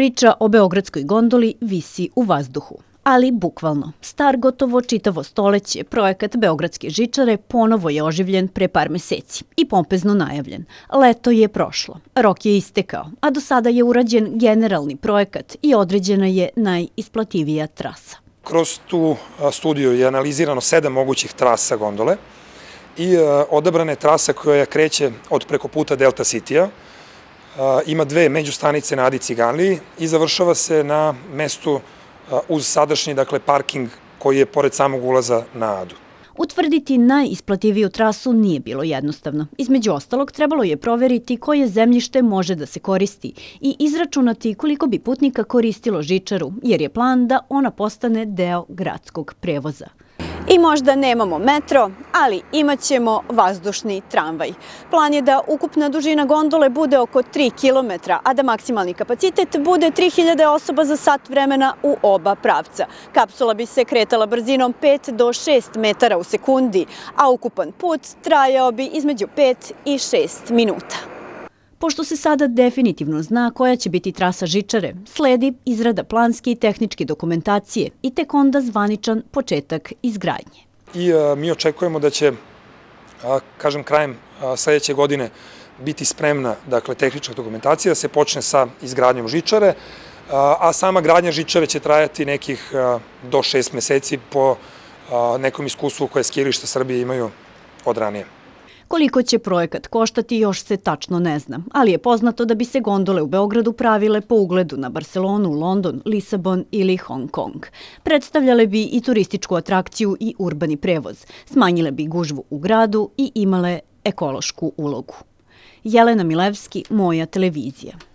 Priča o beogradskoj gondoli visi u vazduhu. Ali bukvalno, star gotovo čitavo stoleće, projekat Beogradske žičare ponovo je oživljen pre par meseci i pompezno najavljen. Leto je prošlo, rok je istekao, a do sada je urađen generalni projekat i određena je najisplativija trasa. Kroz tu studiju je analizirano sedam mogućih trasa gondole i odabrana je trasa koja kreće od preko puta Delta City-a, ima dve međustanice na Adi Cigali i završava se na mestu uz sadašnji dakle, parking koji je pored samog ulaza na Adu. Utvrditi najisplativiju trasu nije bilo jednostavno. Između ostalog, trebalo je proveriti koje zemljište može da se koristi i izračunati koliko bi putnika koristilo žičaru, jer je plan da ona postane deo gradskog prevoza. I možda nemamo metro, ali imat ćemo vazdušni tramvaj. Plan je da ukupna dužina gondole bude oko 3 km, a da maksimalni kapacitet bude 3000 osoba za sat vremena u oba pravca. Kapsula bi se kretala brzinom 5 do 6 metara u sekundi, a ukupan put trajao bi između 5 i 6 minuta. Pošto se sada definitivno zna koja će biti trasa žičare, sledi izrada planske i tehničke dokumentacije i tek onda zvaničan početak izgradnje. I e, mi očekujemo da će, a, kažem, krajem a, sledeće godine biti spremna dakle, tehnička dokumentacija, da se počne sa izgradnjom žičare, a sama gradnja žičare će trajati nekih do šest meseci po nekom iskustvu koje skirišta Srbije imaju od ranije. Koliko će projekat koštati još se tačno ne zna, ali je poznato da bi se gondole u Beogradu pravile po ugledu na Barcelonu, London, Lisabon ili Hong Kong. Predstavljale bi i turističku atrakciju i urbani prevoz, smanjile bi gužvu u gradu i imale ekološku ulogu. Jelena Milevski, Moja televizija.